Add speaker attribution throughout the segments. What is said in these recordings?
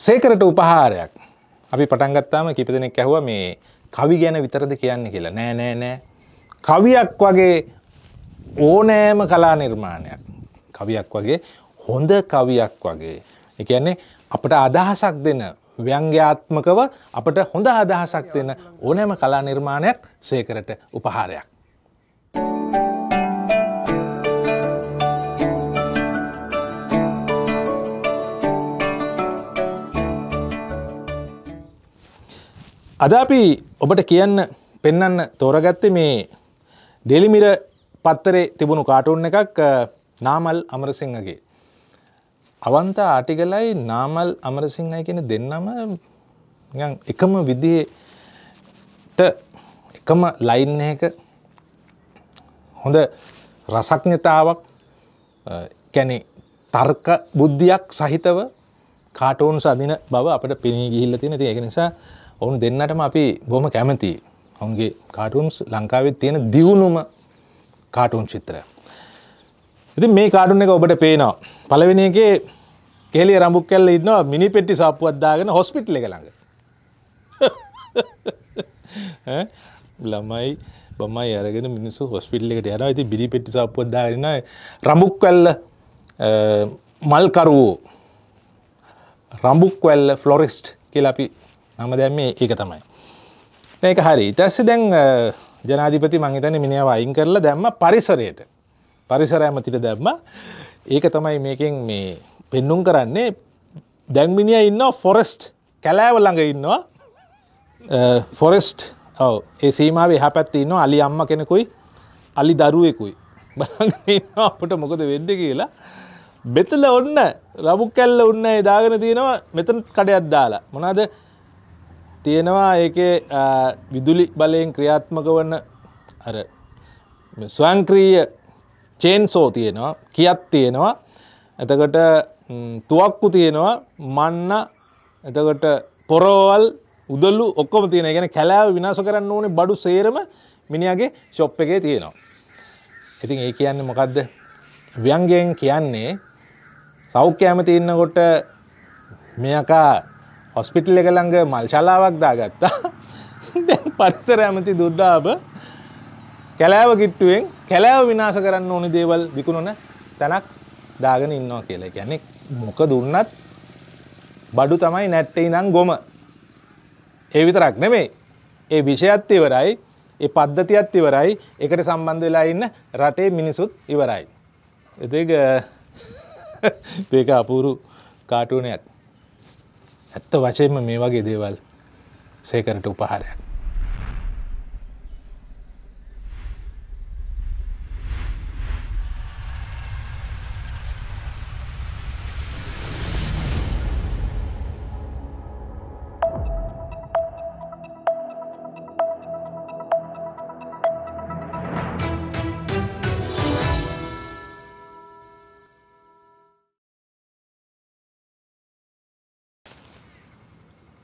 Speaker 1: සේකරට උපහාරයක් අපි පටන්ගත්තාම කිප දෙනෙක් ඇහුව මේ කවි ගැන විතරද කියන්න කියලා නෑ නෑ නෑ කවියක් වගේ ඕනෑම කලා නිර්මාණයක් කවියක් වගේ හොඳ කවියක් වගේ එකන්නේ අපට අදහසක් දෙන ව්‍යංග්‍යාත්මකව අපට හොඳ අදහසක් දෙන ඕනෑම කලා නිර්මාණයක් සේකරට උපහාරයක් අද අපි ඔබට කියන්න පෙන්නන්න තෝරගත්තේ මේ ඩෙලිමිර පත්තරේ තිබුණු කාටුන් එකක් නාමල් අමරසිංහගේ. අවන්ත ආටිගලයි නාමල් අමරසිංහය කියන දෙන්නම එකම විදිහට එකම ලයින් එක හොඳ රසඥතාවක් කැනෙ තර්ක බුද්ධියක් සහිතව කාටෝන් සදින බව අපට පිණී ගිහිල්ල තියෙන ති එක නිසා ඔවුන් දෙන්නටම අපි බොහොම කැමති ඔවුන්ගේ කාටුන්ස් ලංකාවේ තියෙන දියුණුම කාටුන් චිත්‍රය. ඉති මේ කාඩුන් එක ඔබට පේනවා. පලවෙනිගේ කෙලි රම්ඹුක් කැල්ල ඉන්නවා මිනි පෙට්ටි සාපුුවත්දාගෙන හොස්පිටල එක ළඟ ළමයි බමයි අරගෙන මිනිස්සු හොස්පිටල් එකට යන ඇති බිරි පෙට්ටි සාපුුවත්දාගෙන රඹුක් කැල්ල මල්කරුවෝ රම්බුක් වැල්ල ෆ්ලොරිස්ට් කියල අපි මම දැන් මේ ඒක තමයි. මේක හරි. ඊට පස්සේ දැන් ජනාධිපති මං හිතන්නේ මිනිහව අයින් කරලා දැම්ම පරිසරයට. පරිසර ඇමතිට දැම්ම. ඒක තමයි මේකෙන් මේ පෙන්눔 කරන්නේ දැන් මිනිහා ඉන්නවා ෆොරෙස්ට් කැලෑව ළඟ ඉන්නවා. ෆොරෙස්ට් ඔව් ඒ සීමාවේ එහා පැත්තේ ඉන්නවා අලි අම්මා කෙනෙකුයි අලි දරුවෙකුයි. බලන්න ඉන්නවා අපිට මොකද වෙන්නේ කියලා. බෙතල ඔන්න රබු කැල්ල උන්න දාගෙන තියෙනවා මෙතන කඩයක් දාලා. මොනවාද තියෙනවා ඒකේ විදුලි බලයෙන් ක්‍රියාත්මක වන අර ස්වංක්‍රීය චේන්සෝ තියෙනවා කියත් තියෙනවා එතකට තුවක්කු තියෙනවා මන්න එතකට පොරෝවල් උදල්ලු ඔක්කොම තියෙන ගැන කැලෑව විනාස කරන්න ඕනේ බඩු සේරම මිනිියගේ ශොප් එකේ තියෙනවා. ඉතින් ඒ කියන්නේ මොකක්ද ව්‍යන්ගෙන් කියන්නේ සෞඛ්‍යෑම තියන්නකොට මෙයකා හොස්පිටල් එක ළඟ මල්ශලාවක් දාගත්තා දැන් පරිසර ඇමති දුඩ්ඩාබ කැලෑව කිට්ටුවෙන් කැලෑව විනාශ කරන්න ඕනි දේවල් විකුණන තැනක් දාගෙන ඉන්නවා කියලා කියන්නේ මොක දුන්නත් බඩු තමයි නැට්ටේ ඉඳන් ගොම ඒ විතරක් නෙමේ ඒ විෂයත් ඉවරයි ඒ පද්ධතියත් ඉවරයි එකට සම්බන්ධ වෙලා ඉන්න රටේ මිනිසුත් ඉවරයි. එතික මේක අපූරු කාටුවනයක්. ඇත්ත වශයෙන්ම මේ වගේ දේවල් සේකරට උපහාරයක්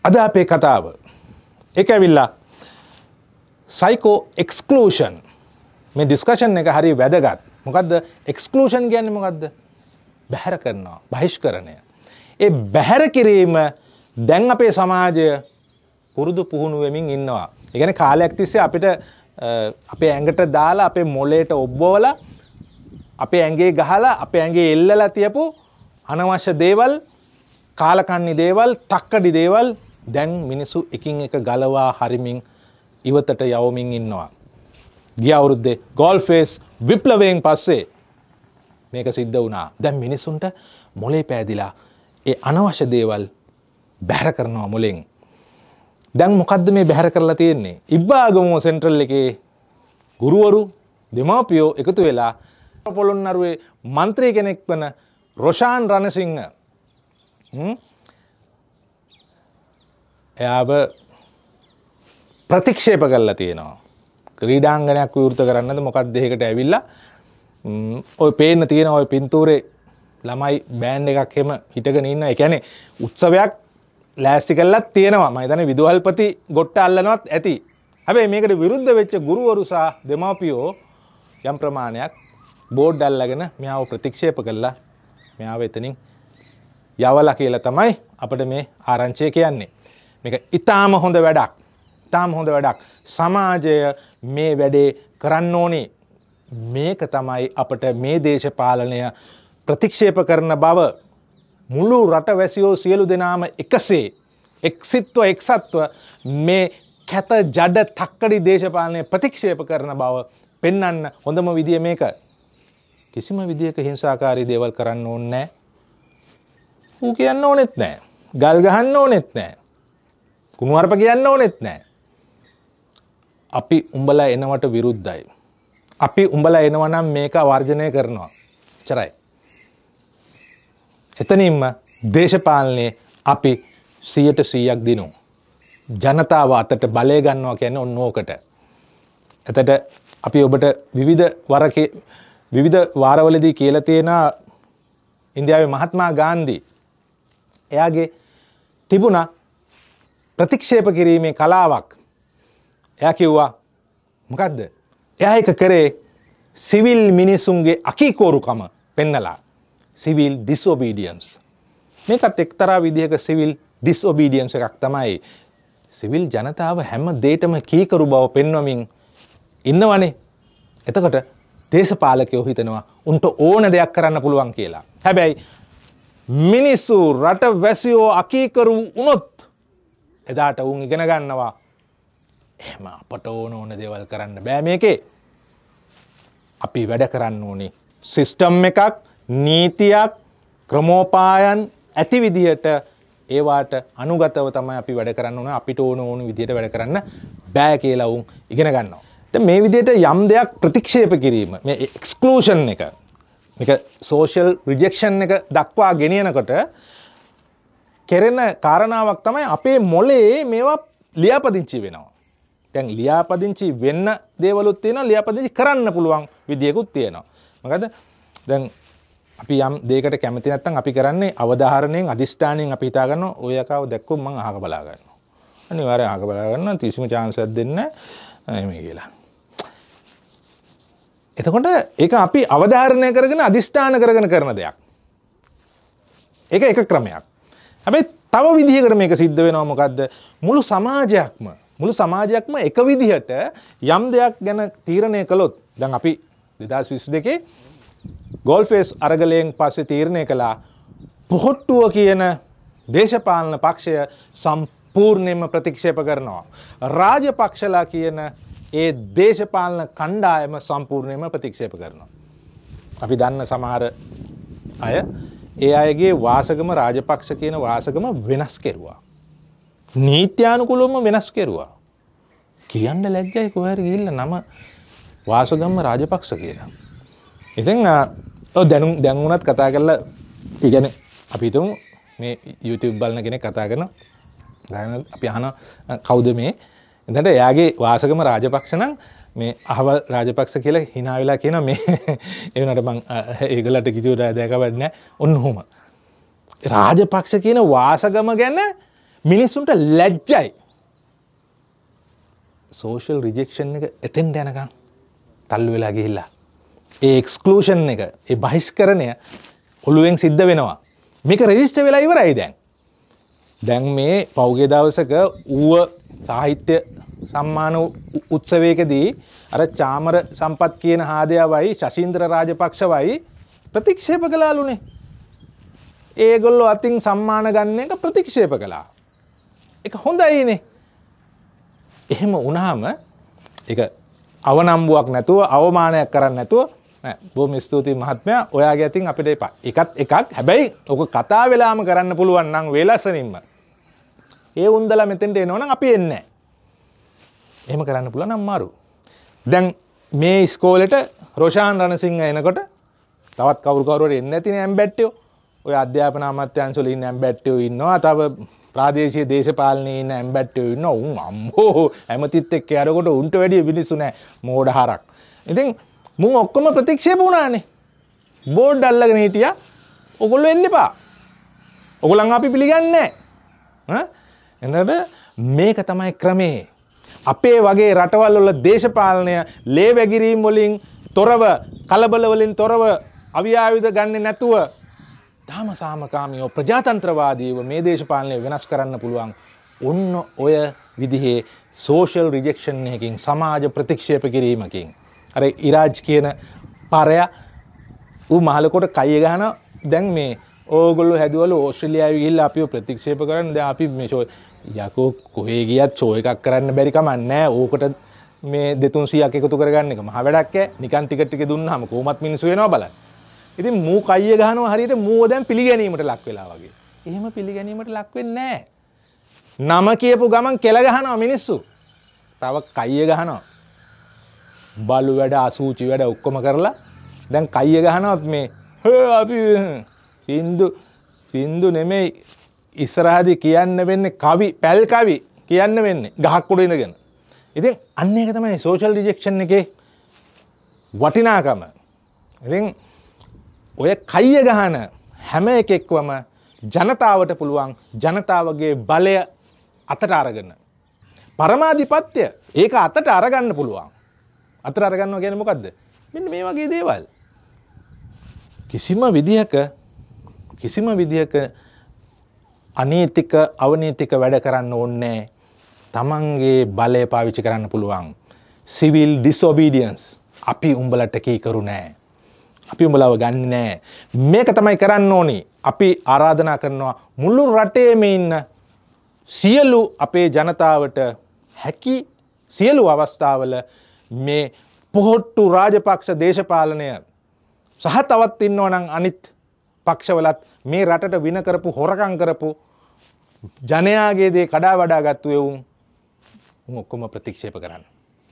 Speaker 1: අද අපේ කතාව එක ඇවිල්ලා සයිකෝ එක්ස්කලූෂන් මේ ඩිස්කෂන් එක හරි වැදගත් මොකක්ද එක්ස්කලූෂන් ගැන්න මොකක්ද බැහැර කරනවා භහිෂ්කරණය ඒ බැහැර කිරීම දැන් අපේ සමාජය පුරුදු පුහුණුවමින් ඉන්නවා එකන කාලයක් තිස්සේ අපිට අපේ ඇඟට දාලා අපේ මොලේට ඔබ්බෝල අපේ ඇගේ ගහලා අපේ ඇගේ එල්ලලා තියපු අනවශ්‍ය දේවල් කාලකන්නි දේවල් තක්කඩි දේවල් දැන් මිනිසු එකින් එක ගලවා හරිමින් ඉවතට යවමින් ඉන්නවා. ගිය අවුරුද්දේ ගොල්ෆේස් විප්ලවයෙන් පස්සේ මේක සිද්ධ වුණා. දැන් මිනිසුන්ට මොලේ පෑදිලා ඒ අනවශ්‍ය දේවල් බැහැර කරනවා මොලෙන්. දැන් මොකද්ද මේ බැහැර කරලා තියෙන්නේ? ඉබ්බාගම සෙන්ට්‍රල් එකේ ගුරුවරු දෙමාපියෝ එකතු වෙලා පොළොන්නරුවේ මන්ත්‍රී කෙනෙක් වන රොෂාන් රණසිංහ එයාව ප්‍රතික්ෂේප කල්ලා තියෙනවා. ක්‍රීඩාංගනයක් විවෘත කරන්නද මොකක් දෙකට ඇවිල්ලා ඔය පේන්න තියෙන ඔය පින්තූරේ ළමයි බෑන්් එකක් හෙම හිටගෙන ඉන්න එකැනේ උත්සවයක් ලෑස්සි කල්ලත් තියෙනවා මහිතන විදුහල්පති ගොට්ට අල්ලනවත් ඇති හැබැයි මේකට විරුද්ධ වෙච්ච ගුරුවරුසා දෙමාපියෝ යම් ප්‍රමාණයක් බෝඩ් අල්ලගෙන මෙයාව ප්‍රතික්ෂේප කල්ලා මෙයාව එතනින් යවල කියලා තමයි අපට මේ ආරංචය කියන්නේ මේක ඉතාම හොඳ වැඩක්. ඉතාම හොඳ වැඩක්. සමාජය මේ වැඩේ කරන්න ඕනේ. මේක තමයි අපට මේ දේශපාලනය ප්‍රතික්ෂේප කරන බව මුළු රට වැසියෝ සියලු දෙනාම එකසේ එක්සිත්ව එක්සත්ව මේ කැත ජඩ තක්කඩි දේශපාලනය ප්‍රතික්ෂේප කරන බව පෙන්නන්න හොඳම විදිය මේක කිසිම විදික හිංසාකාරී දේවල් කරන්න ඕන්නෑ ඌ කියන්න ඕනෙත් නෑ ගල් ගහන්න ඕනෙත් නෑ කුණුවරප කියන්න ඕනෙත් නෑ. අපි උඹලා එනවට විරුද්ධයි. අපි උඹලා එනවනම් මේක වර්ජනය කරනවා. චරයි. එතනින්ම දේශපාලනය අපි සියට සීයක් දිනු. ජනතාව අතට බලය ගන්නවා කියන්න ඔන්න ඕකට. එතට අපි ඔබට විවිධ වරක විවිධ වාරවලදී කියල තියෙන ඉන්දියාවේ මහත්මා ගාන්දී. එයාගේ තිබුණා ප්‍රතික්ෂේප කිරීමේ කලාවක් එයා කිව්වා මොකක්ද එයා එක කරේ සිවිල් මිනිසුන්ගේ අකීකෝරුකම පෙන්නලා සිවිල් ඩිස්ඔබීඩියන්ස් මේකත් එක්තරා විදිහක සිවිල් ඩිස්ඔබීඩියන්ස් එකක් තමයි සිවිල් ජනතාව හැම දේටම කීකරු බව පෙන්වමින් ඉන්නවනේ එතකොට දේශපාලකයෝ හිතනවා උන්ට ඕන දෙයක් කරන්න පුළුවන් කියලා හැබැයි මිනිස්සු රට වැසියෝ අකීකරු වුණොත් එදාට ඔවුන් ඉගෙන ගන්නවා එහම අපට ඕන ඕන දේවල් කරන්න බෑ මේකේ අපි වැඩ කරන්න ඕනේ සිිස්ටම් එකක් නීතියක් ක්‍රමෝපායන් ඇති විදිහට ඒවාට අනුගතව තමයි අපි වැඩ කරන්න ඕන අපිට ඕන ඕන විදිහට වැඩ කරන්න බෑ කියලා වුන් ඉගෙන ගන්නවා. ත මේ විදියට යම් දෙයක් ප්‍රතික්ෂේප කිරීම මේ එක්ස්කලෝෂන් එක සෝෂල් රිජෙක්ෂන් එක දක්වා ගෙනියනකොට කෙරෙන කාරණාවක් තමයි අපේ මොලේ මේවා ලියාපදිංචි වෙනවා. තැන් ලියාපදිංචි වෙන්න දේවලුත් තියෙන ලියාපදිංචි කරන්න පුළුවන් විදිියකුත් තියෙනවා. මකද දැන් අපි යම් දේකට කැමති නැත්තම් අපි කරන්නේ අවධාරණයෙන් අදිෂ්ඨානයෙන් අපි හිතාගන්න ඔය යකාව දැක්කොත් මං අහක බලා ගන්නවා. අනිවාර්යෙන් අහක බලා ගන්න කිසිම chance එකක් දෙන්න එමේ කියලා. එතකොට ඒක අපි අවධාරණය කරගෙන අදිෂ්ඨාන කරගෙන කරන දෙයක්. ඒක එක ක්‍රමයක්. හැබැයි තව විදිහකට මේක සිද්ධ වෙනවා මොකද්ද මුළු සමාජයක්ම මුළු සමාජයක්ම එක විදිහට යම් දෙයක් ගැන තීරණය කළොත් දැන් අපි 2022 ගෝල්ෆේස් අරගලයෙන් පස්සේ තීරණය කළා පොහොට්ටුව කියන දේශපාලන පක්ෂය සම්පූර්ණයෙන්ම ප්‍රතික්ෂේප කරනවා රාජපක්ෂලා කියන ඒ දේශපාලන කණ්ඩායම සම්පූර්ණයෙන්ම ප්‍රතික්ෂේප කරනවා අපි දන්න සමහර අය ඒ අයගේ වාසගම රාජපක්ෂ කියන වාසගම වෙනස් කෙරුවා. නීත්‍යානුකුලොම වෙනස් කෙරුවා. කියන්න ලැජ්ජයි කොහර ගිල්ල නම වාසගම්ම රාජපක්ෂ කියලා. ඉතින් දැනුම් දැන්වුනත් කතා කරල ඉගැන අපිතුම් මේ YouTube බලන කෙනෙ කතා කරන දැන අපි අහන කෞද මේ එදට එයාගේ වාසකම රාජපක්ෂ නම් මේ අහවල් රාජපක්ෂ කියලා හිනා වෙලා කියන මේ ඒ වුණාට මං ඒගොල්ලන්ට කිසිම දැකවන්නේ නැහැ. ඔන්නෝම. රාජපක්ෂ කියන වාසගම ගැන මිනිස්සුන්ට ලැජ්ජයි. සෝෂල් රිජෙක්ෂන් එක එතෙන්ට යනකම් තල්ලු වෙලා ගිහිල්ලා. ඒ එක්ස්කලූෂන් එක ඒ බහිස්කරණය ඔළුවෙන් සිද්ධ වෙනවා. මේක රෙජිස්ට වෙලා ඉවරයි දැන්. දැන් මේ පෞගේ දවසක ඌව සාහිත්‍ය සම්මාන උත්සවයකදී අර චාමර සම්පත් කියන හාදයවයි ශශීන්ද්‍ර රාජපක්ෂවයි ප්‍රතික්ෂේප කළාලුනේ. ඒගොල්ලෝ අතින් සම්මාන ගන්න එක ප්‍රතික්ෂේප කළා. එක හොඳයිනේ. එහෙම වුණාම එක අවනම්බුවක් නැතුව අවමානයක් කරන්න නැතුව බොහොම ස්තුතියි මහත්මයා ඔයාගේ අතින් අපිට එපා. එකත් එකක් හැබැයි ඔක කතා වෙලාම කරන්න පුළුවන් නම් වේලසනින්ම. ඒ උන්දලා මෙතෙන්ට එනවනම් අපි එන්නේ නැහැ. එහෙම කරන්න පුළුවන් අමාරු. දැන් මේ ස්කෝලෙට රොෂාන් රණසිංහ එනකොට තවත් කවුරු කවුරුහරි එන්නේ නැතිනේ ඇම්බැට්ටියෝ. ඔය අධ්‍යාපන අමාත්‍යාංශ වල ඉන්න ඇම්බැට්ටියෝ ඉන්නවා. තව ප්‍රාදේශීය දේශපාලනයේ ඉන්න ඇම්බැට්ටියෝ ඉන්නවා. උන් අම්මෝ ඇමතිත් එක්ක යනකොට උන්ට වැඩිය මිනිස්සු නැහැ. මෝඩ හරක්. ඉතින් මුන් ඔක්කොම ප්‍රතික්ෂේප වුණානේ. බෝඩ් අල්ලගෙන හිටියා. ඔගොල්ලෝ එන්න එපා. ඔගොල්ලන් අපි පිළිගන්නේ නැහැ. ඈ එතකොට මේක තමයි ක්‍රමේ අපේ වගේ රටවල් වල දේශපාලනය ලේ වැගිරීම් වලින් තොරව කලබල වලින් තොරව අවියායුධ ගන්නේ නැතුව ධාම සාමකාමීව ප්‍රජාතන්ත්‍රවාදීව මේ දේශපාලනය වෙනස් කරන්න පුළුවන් ඔන්න ඔය විදිහේ සෝෂල් රිජෙක්ෂන් එකකින් සමාජ ප්‍රතික්ෂේප කිරීමකින් අර ඉරාජ් කියන පරයා ඌ මහලකොට කය ගහන දැන් මේ ඕගොල්ලෝ හැදුවල ඕස්ට්‍රේලියාවේ ගිහිල්ලා අපිව ප්‍රතික්ෂේප කරන්න දැන් අපි මේ යකෝ කොහේ ගියත් චෝ එකක් කරන්න බැරිකමන්නෑ ඕකට මේ දෙතුන් සියක් එකතු කරගන්න එක මහ වැඩක් නිකන් ටිකට ටික දුන්නාම කොහොමත් මිනිස්සු වෙනවා බලන්න. ඉතින් මූ කයිය ගහනවා හරියට මූව දැන් පිළිගැනීමට ලක් වෙලා වගේ. එහෙම පිළිගැනීමට ලක් වෙන්නේ නැහැ. නම කියපු ගමන් කෙල ගහනවා මිනිස්සු. තව කයිය ගහනවා. බලු වැඩ අසූචි වැඩ ඔක්කොම කරලා දැන් කයිය ගහනවා මේ හේ අපි සින්දු සින්දු නෙමෙයි ඉස්සරහදි කියන්න වෙන්න කවි පැල්කවි කියන්න වෙන්නේ ගහක්කුඩ ඉඳගෙන. ඉතින් අන්න එක තමයි සෝෂල් රිජෙක්ෂන් එකේ වටිනාකම. ඉතින් ඔය කයිය ගහන හැම එකෙක්වම ජනතාවට පුළුවන් ජනතාවගේ බලය අතට අරගන්න. පරමාධිපත්‍ය ඒක අතට අරගන්න පුළුවන්. අතට අරගන්නවා ගැන මොකක්ද මෙන්න මේ වගේ දේවල්. කිසිම විදිහක කිසිම විදිහක අනීතික අවනීතික වැඩ කරන්න ඕන්නේ තමන්ගේ බලය පාවිච්චි කරන්න පුළුවන්. සිවිල් ඩිස්ෝබීඩියන්ස් අපි උඹලට කීකරු නෑ. අපි උඹලව ගන්න නෑ. මේක තමයි කරන්න ඕනි අපි ආරාධනා කරනවා මුල්ලු රටේම ඉන්න සියලු අපේ ජනතාවට හැකි සියලු අවස්ථාවල මේ පොහොට්ටු රාජපක්ෂ දේශපාලනය සහ තවත් ඉන්නවනං අනිත් පක්ෂවලත් මේ රටට වින කරපු හොරකං කරපු ජනයාගේ දේ කඩා වඩා ගත්තු එවුම් ඔක්කොම ප්‍රතික්ෂේප කරන්න.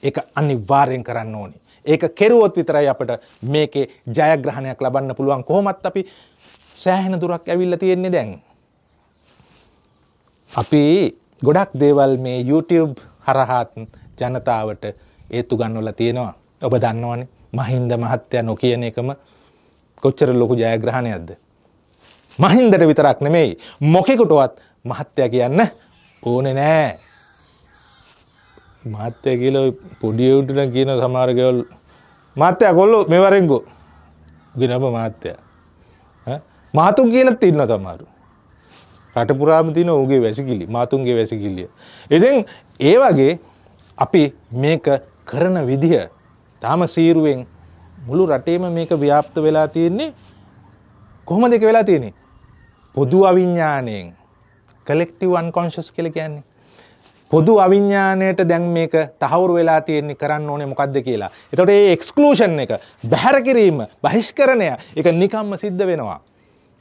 Speaker 1: ඒක අනිවාර්යෙන් කරන්න ඕනි. ඒක කෙරුවොත් විතරයි අපට මේකේ ජයග්‍රහණයක් ලබන්න පුළුවන් කොහොමත් අපි සෑහෙන දුරක් ඇවිල්ල තියෙන්නේ දැන්. අපි ගොඩක් දේවල් මේ YouTube හරහාත් ජනතාවට ඒත්තු ගන්නවල තියෙනවා ඔබ දන්නවනේ මහින්ද මහත්තය නොකියන එකම කොච්චර ලොකු ජයග්‍රහණයක්ද. මහින්දට විතරක් නෙමෙයි මොකෙකුටුවත් මහත්තයා කියන්න ඕනේ නෑ මහත්තය කියල පොඩියවුටන කියන සමාරගවල් මත්තය කොල්ලො මෙවරෙන්ගෝ ගෙනම මාත්‍යය මාතුන් කියනත් ඉන්න තමාරු රටපුරාම තින ඕගේ වැසිකිලි මාතුන්ගේ වැසිකිල්ලිය. එතින් ඒ වගේ අපි මේක කරන විදිහ තාම සීරුවෙන් මුළු රටේම මේක ව්‍යාප්ත වෙලා තියෙන්නේ කොහොම දෙක වෙලා තියෙනෙ පොදු අවිඤ්ඥානයෙන් කලෙක්ටව් අන්කොන්ශස් කළ කියන්නේ පොදු අවිඤ්ඥානයට දැන් මේක තහවුරු වෙලා තියෙන්නේ කරන්න ඕනේ මොකක්ද කියලා එතොට ඒ එක්ස්කලූෂන් එක බැහැර කිරීම බහිෂ්කරණය එක නිකම්ම සිද්ධ වෙනවා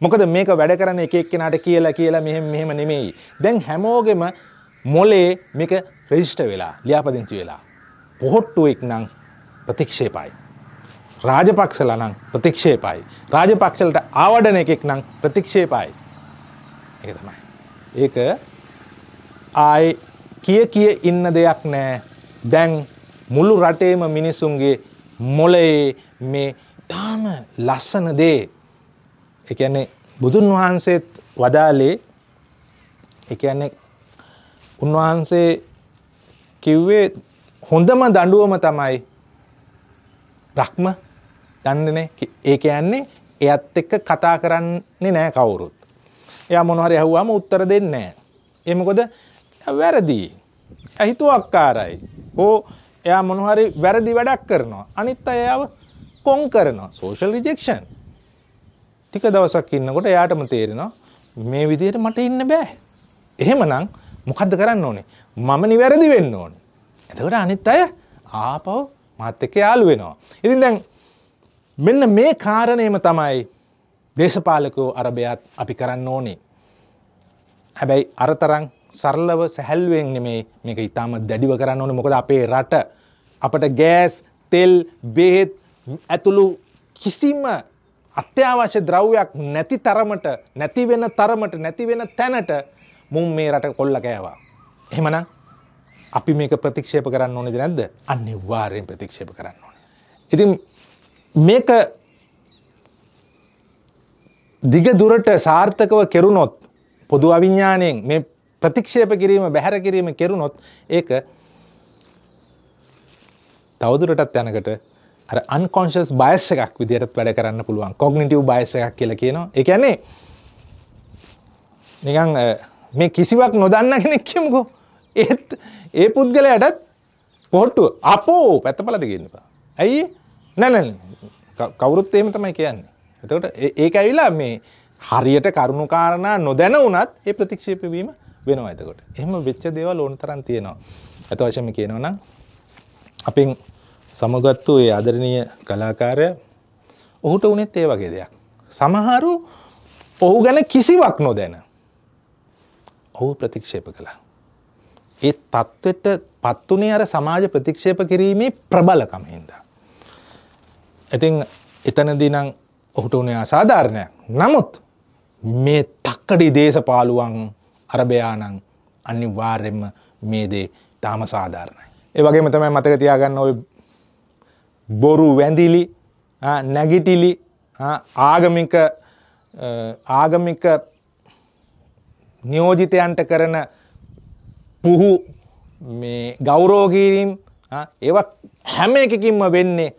Speaker 1: මොකද මේක වැඩ කරන එකක් කෙනට කියලා කියලා මෙහෙම මෙහෙම නෙමෙයි දැන් හැමෝගෙම මොලේ මේක රෙජිස්ට වෙලා ලියාපදිංචි වෙලා පොහොට්ටුවෙක් නං ප්‍රතික්ෂේපයි රාජපක්ෂල නං ප්‍රතික්ෂේපයි රාජපක්ෂලට ආවඩන එකෙක් නං ප්‍රතික්ෂේපයි එක තමයි ඒක ආයි කිය කිය ඉන්න දෙයක් නෑ දැන් මුළු රටේම මිනිසුන්ගේ මොලයේ මේ තාම ලස්සන දේ එකන්නේ බුදුන් වහන්සේත් වදාලේ එකන්නේ උන්වහන්සේ කිව්වේ හොඳම දඩුවම තමයි ප්‍රක්්ම දන්නන ඒක යන්නේ එයත් එක්ක කතා කරන්නේ නෑ කවුරුත් එයා මොනහරි ඇහුවාම උත්තර දෙන්නේ නැහැ. ඒ මොකද වැරදි. ඇහිතුවක්කාරයි. හෝ එයා මොනහරි වැරදි වැඩක් කරනවා. අනිත් අය එයාව කොන් කරනවා. Social rejection. ටික දවසක් ඉන්නකොට එයාටම තේරෙනවා මේ විදිහට මට ඉන්න බෑ. එහෙමනම් මොකද්ද කරන්න ඕනේ? මම නිවැරදි වෙන්න ඕනේ. එතකොට අනිත් අය ආපහු මාත් එක්ක යාළු වෙනවා. ඉතින් දැන් මෙන්න මේ කාරණේම තමයි දේශපාලකෝ අරභයත් අපි කරන්න ඕනේ. හැබැයි අරතරං සරලව සැහැල්ුවෙන් නෙමේ මේක ඉතාම දැඩිව කරන්න ඕන මොකද අපේ රට අපට ගෑස් තෙල් බෙහෙත් ඇතුළු කිසිම අත්‍යවශ්‍ය ද්‍රව්‍යයක් නැති තරමට නැති වෙන තරමට නැති වෙන තැනට මුන් මේ රට කොල්ල කෑවා. එහෙමනම් අපි මේක ප්‍රතික්ෂේප කරන්න ඕනේද නැද්ද? අනිවාර්යෙන් ප්‍රතික්ෂේප කරන්න ඕනේ. ඉතින් මේක දිග දුරට සාර්ථකව කෙරුණොත් පොදු අවිඤ්ඥානයෙන් මේ ප්‍රතික්ෂේප කිරීම බැහැර කිරීම කෙරුණොත් ඒක තවදුරටත් යනකට අන්කොන්ශස් බයස එකක් විදිරත් වැඩ කරන්න පුළුවන් කොග්නිටව් බයස එකක් කියල කියනවා එකන්නේ නිකං මේ කිසිවක් නොදන්න කෙනෙක් කියමුකෝ ඒත් ඒ පුද්ගලයටත් පොට්ටු අපෝ පැත්තපලද කියන්නවා ඇයි නැන කවුරුත් ඒම තමයි කියන්නේ එතකොට ඒක ඇවිලා මේ හරියට කරුණු කාරණා නොදැන වුණත් ඒ ප්‍රතික්ෂේප වීම වෙනවා එතකොට. එහෙම වෙච්ච දේවල් ඕන තරම් තියෙනවා. අත වශයෙන්ම කියනවා නම් අපෙන් සමගත්තු ඒ ආදරණීය කලාකාරය ඔහුට වුණෙත් ඒ වගේ දෙයක්. සමහරු ඔහු ගැන කිසිවක් නොදැන ඔහු ප්‍රතික්ෂේප කළා. ඒ තත්ත්වයට පත්වනේ අර සමාජ ප්‍රතික්ෂේප කිරීමේ ප්‍රබලකම හින්දා. ඉතින් එතනදී නම් ඔහුට උනේ අසාධාරණයක්. නමුත් මේ තක්කඩි දේශපාලුවන් අරබයානං අනිවාර්යෙන්ම මේ දේ තාම සාධාරණයි. ඒ වගේම තමයි මතක තියාගන්න ඔය බොරු වැඳිලි නැගිටිලි ආගමික ආගමික නියෝජිතයන්ට කරන පුහු ගෞරෝගීරීම් ඒවත් හැම එකකින්ම වෙන්නේ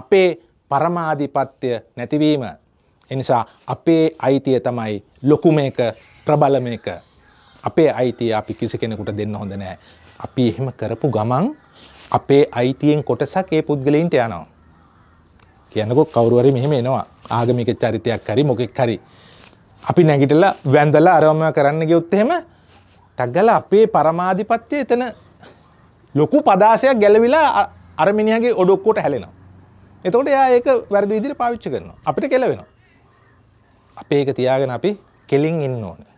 Speaker 1: අපේ පරමාධිපත්‍ය නැතිවීම. එනිසා අපේ අයිතිය තමයි ලොකුම එක ප්‍රබලම එක. අපේ අයිතිය අපි කිසි කෙනෙකුට දෙන්න හොඳ නෑ. අපි එහෙම කරපු ගමන් අපේ අයිතියෙන් කොටසක් ඒ පුද්ගලයින්ට යනවා. කියනකො කවරුවරි මෙහෙම එනවා ආගමික චරිතයක් හරි මොකෙක් හරි. අපි නැගිටල වැන්දල අරවම කරන්න ගයුත් එහෙම ටක්ගල අපේ පරමාධිපත්‍යය එතන ලොකු පදාසයක් ගැලවිලා අරමිනිියගේ ඔඩොක්කොට හැලෙනවා. එතකොට එයා ඒක වැරදි විදිහට පාවිච්චි කරනවා. අපිට කෙලවෙනවා. අපි ඒක තියාගෙන අපි කෙලින් ඉන්න ඕනේ.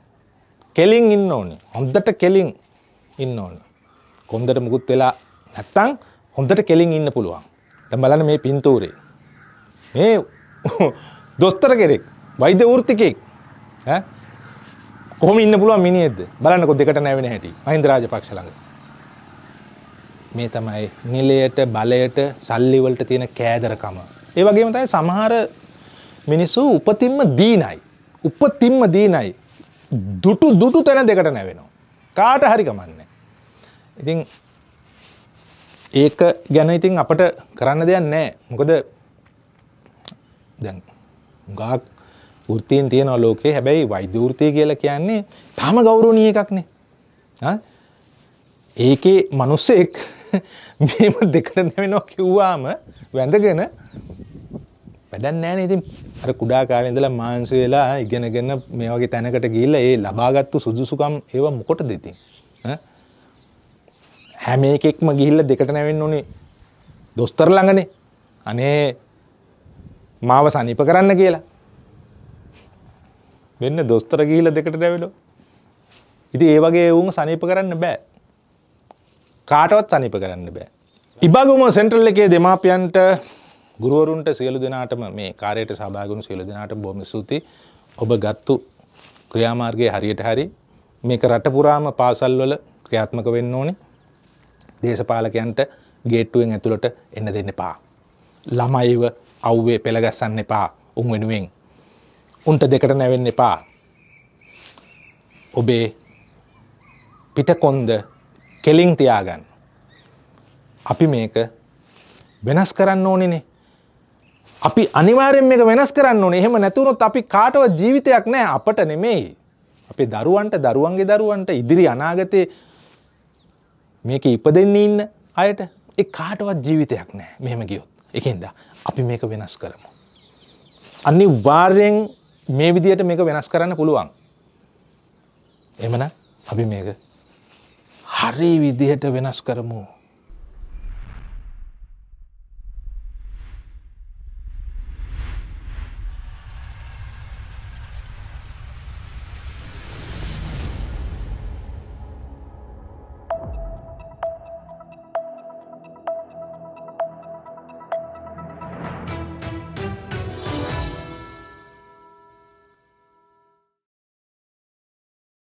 Speaker 1: කෙලින් ඉන්න ඕනේ. හොඳට කෙලින් ඉන්න ඕනේ. කොන්දට මුකුත් වෙලා නැත්තම් හොඳට කෙලින් ඉන්න පුළුවන්. දැන් බලන්න මේ පින්තූරේ. මේ දොස්තර කෙනෙක්, වෛද්‍ය වෘත්තිකයෙක් ඈ කොහොම ඉන්න පුළුවන් මිනිහෙක්ද? බලන්නකො දෙකට නැවෙන හැටි. මහින්ද රාජපක්ෂ ළඟ. මේ තමයි නිලයට බලයට සල්ලිවලට තියෙන කෑදරකම. ඒ වගේම තමයි සමහර මිනිස්සු උපතින්ම දීනයි. උපතින්ම දීනයි. දුටු දුටු තැන දෙකට නැවෙනවා. කාට හරි කමන්නේ. ඉතින් ඒක ගැන ඉතින් අපට කරන්න දෙයක් නැහැ. මොකද දැන් ගාක් වෘත්තීන් තියෙනවා ලෝකේ. හැබැයි වෛද්‍ය වෘත්තිය කියලා කියන්නේ තාම ගෞරවණීය එකක් නේ. ඒකේ මනුස්සෙක් මේම දෙකට නැවෙනවා කිව්වාම වැඳගෙන වැඩක් නෑනේ ඉතින් අර කුඩා කාලේ ඉඳලා මාංශ වෙලා ඉගෙනගෙන මේ වගේ තැනකට ගිහිල්ලා ඒ ලබාගත්තු සුදුසුකම් ඒව මොකටද ඉතින් හැම එකෙක්ම ගිහිල්ලා දෙකට නැවෙන්න ඕනේ දොස්තර ළඟනේ අනේ මාව සනීප කරන්න කියලා මෙන්න දොස්තර ගිහිල්ලා දෙකට නැවෙලෝ ඉතින් ඒ වගේ වුන් සනීප කරන්න බෑ කාටවත් අනිප කරන්න බෑ. ඉබගුම සෙන්ටල් එකේ දෙමාපියන්ට ගුරුවරුන්ට සියලු දෙනාටම මේ කාරයට සභාගුණු සියලු දෙනාට බොම සූති ඔබ ගත්තු ක්‍රියාමාර්ගය හරියට හරි මේක රට පුරාම පාසල්වල ක්‍රියාත්මක වෙන්න ඕනේ දේශපාලකයන්ට ගේට්ටුවෙන් ඇතුළට එන්න දෙන්න පා. ළමයිව අව්වේ පෙළගස්සන්න එපා උන් වෙනුවෙන් උන්ට දෙකට නැවෙන්න එපා ඔබේ පිටකොන්ද කෙලින් තියාගන්න. අපි මේක වෙනස් කරන්න ඕනෙනේ. අපි අනිවාරෙන් මේක වෙනස් කරන්න ඕනේ එහෙම නැතුවනොත් අපි කාටව ජීවිතයක් නෑ අපට නෙමෙයි. අපේ දරුවන්ට දරුවන්ගේ දරුවන්ට ඉදිරි අනාගතයේ මේක ඉපදෙන්න ඉන්න අයට ඒ කාටවත් ජීවිතයක් නෑ මෙහෙම ගියොත්. එකෙන්ද අපි මේක වෙනස් කරමු. අනිවාර්යෙන් මේ විදියට මේක වෙනස් කරන්න පුළුවන්. එමන අපි මේක හරි විදිහට වෙනස් කරමු